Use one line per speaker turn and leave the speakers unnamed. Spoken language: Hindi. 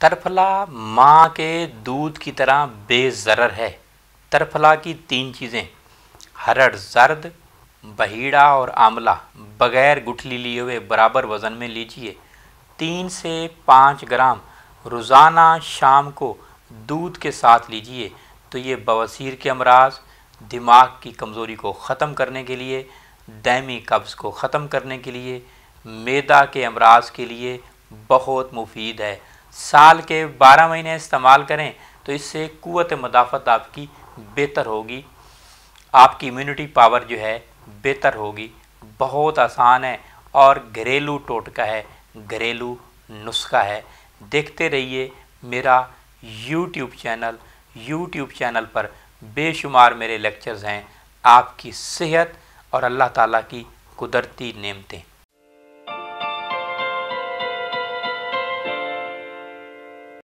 तरफला माँ के दूध की तरह बेज़र है तरफला की तीन चीज़ें हरड़ जर्द बहीड़ा और आमला बगैर गुठली लिए हुए बराबर वज़न में लीजिए तीन से पाँच ग्राम रोज़ाना शाम को दूध के साथ लीजिए तो ये बवसीर के अमराज दिमाग की कमज़ोरी को ख़त्म करने के लिए दैमी कब्ज़ को ख़त्म करने के लिए मैदा के अमराज के लिए बहुत मुफीद है साल के 12 महीने इस्तेमाल करें तो इससे कुत मुदाफ़त आपकी बेहतर होगी आपकी इम्यूनिटी पावर जो है बेहतर होगी बहुत आसान है और घरेलू टोटका है घरेलू नुस्खा है देखते रहिए मेरा यूट्यूब चैनल यूट्यूब चैनल पर बेशुमार मेरे लेक्चर्स हैं आपकी सेहत और अल्लाह ताला की कुदरती नेमतें